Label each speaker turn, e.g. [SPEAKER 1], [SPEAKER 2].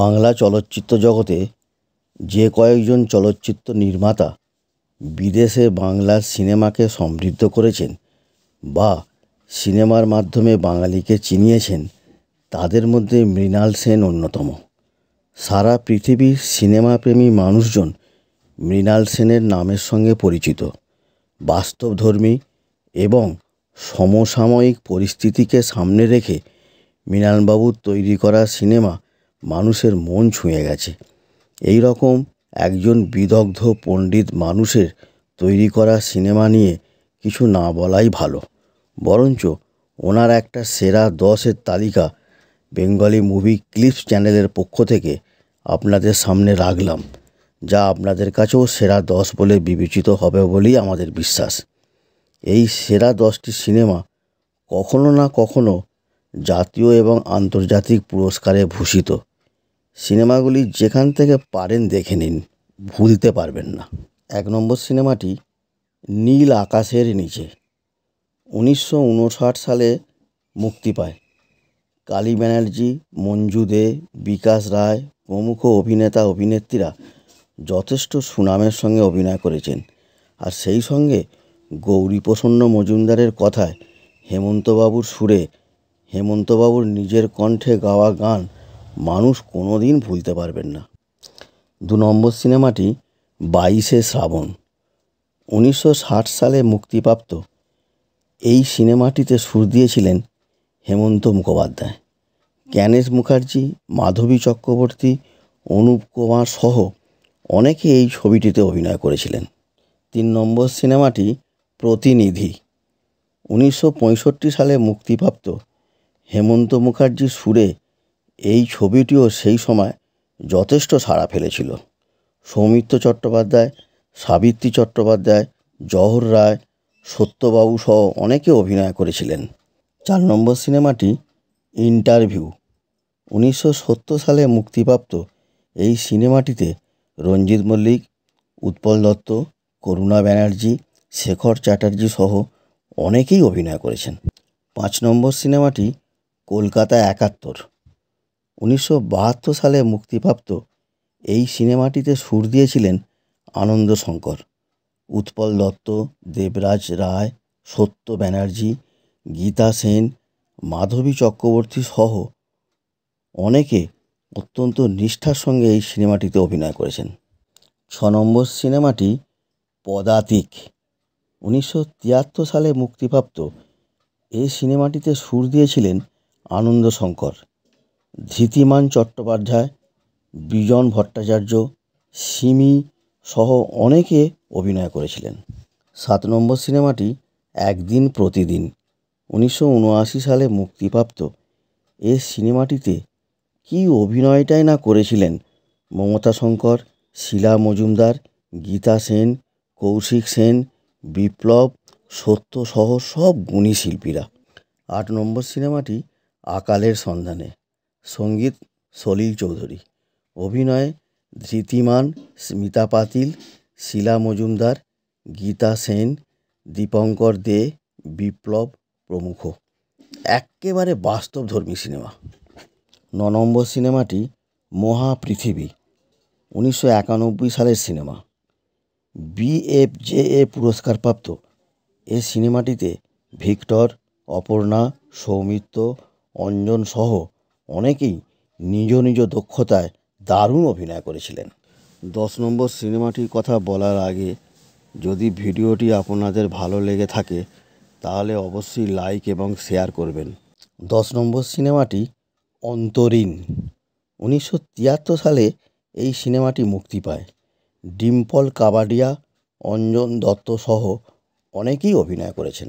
[SPEAKER 1] বাংলা চলচ্চিত্র জগতে যে কয়েকজন চলচ্চিত্র নির্মাতা বিদেশে বাংলার সিনেমাকে সমৃদ্ধ করেছেন বা সিনেমার মাধ্যমে বাঙালিকে চিনিয়েছেন তাদের মধ্যে মৃণাল সেন অন্যতম সারা পৃথিবীর সিনেমাপ্রেমী মানুষজন মৃণাল সেনের নামের সঙ্গে পরিচিত বাস্তবধর্মী এবং সমসাময়িক পরিস্থিতিকে সামনে রেখে মৃণালবাবুর তৈরি করা সিনেমা মানুষের মন ছুঁয়ে গেছে এই রকম একজন বিদগ্ধ পণ্ডিত মানুষের তৈরি করা সিনেমা নিয়ে কিছু না বলাই ভালো বরঞ্চ ওনার একটা সেরা দশের তালিকা বেঙ্গলি মুভি ক্লিপস চ্যানেলের পক্ষ থেকে আপনাদের সামনে রাখলাম যা আপনাদের কাছেও সেরা দশ বলে বিবেচিত হবে বলেই আমাদের বিশ্বাস এই সেরা দশটি সিনেমা কখনো না কখনো জাতীয় এবং আন্তর্জাতিক পুরস্কারে ভূষিত সিনেমাগুলি যেখান থেকে পারেন দেখে নিন ভুলতে পারবেন না এক নম্বর সিনেমাটি নীল আকাশের নিচে উনিশশো সালে মুক্তি পায় কালী ব্যানার্জি মঞ্জু দে বিকাশ রায় প্রমুখ অভিনেতা অভিনেত্রীরা যথেষ্ট সুনামের সঙ্গে অভিনয় করেছেন আর সেই সঙ্গে গৌরীপ্রসন্ন মজুমদারের কথায় হেমন্তবাবুর সুরে হেমন্তবাবুর নিজের কণ্ঠে গাওয়া গান মানুষ কোনো দিন ভুলতে পারবেন না দু নম্বর সিনেমাটি বাইশে শ্রাবণ উনিশশো ষাট সালে মুক্তিপ্রাপ্ত এই সিনেমাটিতে সুর দিয়েছিলেন হেমন্ত মুখোপাধ্যায় জ্ঞানেশ মুখার্জি মাধবী চক্রবর্তী অনুপ কুমার সহ অনেকে এই ছবিটিতে অভিনয় করেছিলেন তিন নম্বর সিনেমাটি প্রতিনিধি উনিশশো সালে মুক্তিপ্রাপ্ত হেমন্ত মুখার্জির সুরে এই ছবিটিও সেই সময় যথেষ্ট সাড়া ফেলেছিল সৌমিত্র চট্টোপাধ্যায় সাবিত্রী চট্টোপাধ্যায় জহর রায় সত্যবাবু সহ অনেকে অভিনয় করেছিলেন চার নম্বর সিনেমাটি ইন্টারভিউ উনিশশো সালে মুক্তিপ্রাপ্ত এই সিনেমাটিতে রঞ্জিত মল্লিক উৎপল দত্ত করুণা ব্যানার্জি শেখর চ্যাটার্জি সহ অনেকেই অভিনয় করেছেন পাঁচ নম্বর সিনেমাটি কলকাতা একাত্তর উনিশশো বাহাত্তর সালে মুক্তিপ্রাপ্ত এই সিনেমাটিতে সুর দিয়েছিলেন আনন্দ শঙ্কর উৎপল দত্ত দেবরাজ রায় সত্য ব্যানার্জি গীতা সেন মাধবী চক্রবর্তী সহ অনেকে অত্যন্ত নিষ্ঠার সঙ্গে এই সিনেমাটিতে অভিনয় করেছেন ছ নম্বর সিনেমাটি পদাতিক উনিশশো তিয়াত্তর সালে মুক্তিপ্রাপ্ত এই সিনেমাটিতে সুর দিয়েছিলেন আনন্দ শঙ্কর ধৃতিমান চট্টোপাধ্যায় বিজন ভট্টাচার্য সিমি সহ অনেকে অভিনয় করেছিলেন সাত নম্বর সিনেমাটি একদিন প্রতিদিন উনিশশো উনআশি সালে মুক্তিপ্রাপ্ত এ সিনেমাটিতে কী অভিনয়টাই না করেছিলেন মমতা শঙ্কর শিলা মজুমদার গীতা সেন কৌশিক সেন বিপ্লব সত্য সহ সব গুণী শিল্পীরা আট নম্বর সিনেমাটি আকালের সন্ধানে সঙ্গীত সলিল চৌধুরী অভিনয়ে ধৃতিমান স্মিতা পাতিল শীলা মজুমদার গীতা সেন দীপঙ্কর দে বিপ্লব প্রমুখ এক্কেবারে বাস্তবধর্মী সিনেমা ন নম্বর সিনেমাটি মহাপৃথিবী উনিশশো একানব্বই সালের সিনেমা বিএফজেএ পুরস্কারপ্রাপ্ত এ সিনেমাটিতে ভিক্টর অপর্ণা সৌমিত্র অঞ্জন সহ অনেকেই নিজ নিজ দক্ষতায় দারুণ অভিনয় করেছিলেন দশ নম্বর সিনেমাটির কথা বলার আগে যদি ভিডিওটি আপনাদের ভালো লেগে থাকে তাহলে অবশ্যই লাইক এবং শেয়ার করবেন দশ নম্বর সিনেমাটি অন্তরীণ উনিশশো তিয়াত্তর সালে এই সিনেমাটি মুক্তি পায় ডিম্পল কাবাডিয়া অঞ্জন দত্ত সহ অনেকেই অভিনয় করেছেন